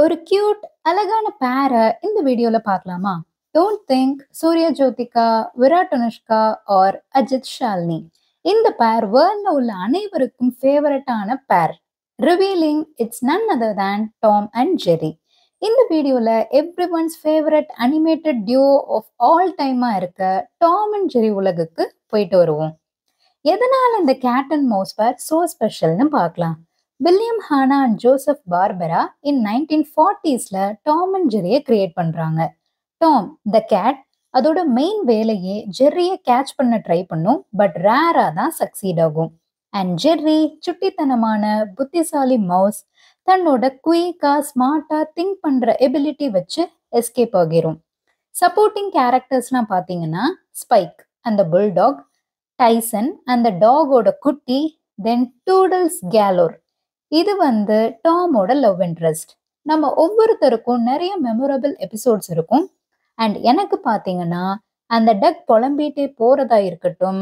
ஒரு கியூட் அழகான பேரை இந்த வீடியோல பார்க்கலாமா don't think Suriya Jyothika Virat Anushka are Ajith Shalini இந்த பேர் வேர்ல்ட்ல உள்ள அனைவருக்கும் ஃபேவரட்டான pair revealing it's none other than Tom and Jerry இந்த வீடியோல everyone's favourite animated duo of all டைமா இருக்க டாம் அண்ட் ஜெரி உலகுக்கு போயிட்டு வருவோம் எதனால் இந்த cat and mouse pair so ஸ்பெஷல்னு பார்க்கலாம் William Hanna and Joseph Barbera in nineteen ஃபார்ட்டிஸ்ல டாம் அண்ட் ஜெரியை கிரியேட் பண்றாங்க டாம் த கேட் அதோட மெயின் வேலையே ஜெர்ரியை கேட்ச் பண்ண ட்ரை பண்ணும் பட் ரேரா தான் சக்சீட் ஆகும் அண்ட் ஜெர்ரி சுட்டித்தனமான புத்திசாலி மவுஸ் தன்னோட குயிக்கா ஸ்மார்ட்டா திங்க் பண்ற எபிலிட்டி வச்சு எஸ்கேப் ஆகிரும் சப்போர்ட்டிங் கேரக்டர்ஸ்லாம் பார்த்தீங்கன்னா ஸ்பைக் அந்த புல்டாக் டைசன் அந்த டாகோட குட்டி தென் டூடல்ஸ் கேலோர் இது வந்து டாமோட லவ் இன்ட்ரெஸ்ட் நம்ம ஒவ்வொருத்தருக்கும் நிறைய மெமரபிள் எபிசோட்ஸ் இருக்கும் அண்ட் எனக்கு பார்த்தீங்கன்னா அந்த டக் புலம்பிகிட்டே போறதா இருக்கட்டும்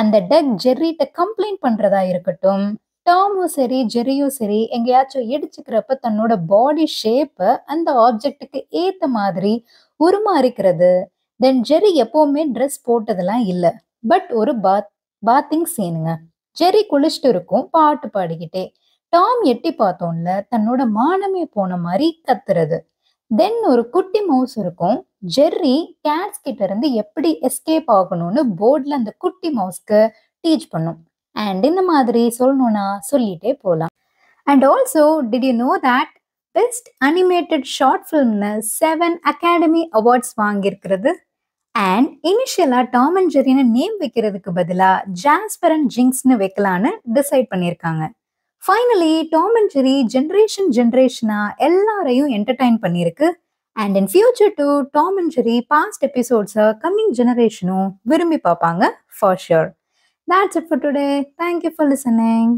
அந்த டக் ஜெர்ரிட்ட கம்ப்ளைண்ட் பண்றதா இருக்கட்டும் டாமும் சரி ஜெரியும் சரி எங்கேயாச்சும் இடிச்சுக்கிறப்ப தன்னோட பாடி ஷேப்பை அந்த ஆப்ஜெக்டுக்கு ஏத்த மாதிரி உருமாறிக்கிறது தென் ஜெரி எப்போவுமே ட்ரெஸ் போட்டதெல்லாம் இல்லை பட் ஒரு பாத் பாத்திங் சீனுங்க ஜெரி குளிச்சுட்டு இருக்கும் பாட்டு பாடிக்கிட்டே டாம் எட்டி பார்த்தோம்ல தன்னோட மானமே போன மாதிரி கத்துறது தென் ஒரு குட்டி மவுஸ் இருக்கும் ஜெர்ரி கேட்ஸ் கிட்ட இருந்து எப்படி எஸ்கேப் ஆகணும்னு போர்டில் அந்த குட்டி மவுஸ்க்கு டீச் பண்ணும் அண்ட் இந்த மாதிரி சொல்லணும்னா சொல்லிட்டே போகலாம் and also did you know that best animated short ஃபிலிம்னு செவன் அகாடமி அவார்ட்ஸ் வாங்கியிருக்கிறது அண்ட் இனிஷியலாக டாம் அண்ட் ஜெரின்னு நேம் வைக்கிறதுக்கு பதிலாக அண்ட் ஜிங்ஸ்னு வைக்கலான்னு டிசைட் பண்ணியிருக்காங்க finally Tom and Jerry generation ஜென்ரேஷனாக எல்லாரையும் என்டர்டைன் பண்ணியிருக்கு and in future to Tom and Jerry past எபிசோட்ஸை கம்மிங் ஜெனரேஷனும் விரும்பி பார்ப்பாங்க for sure that's it for today thank you for listening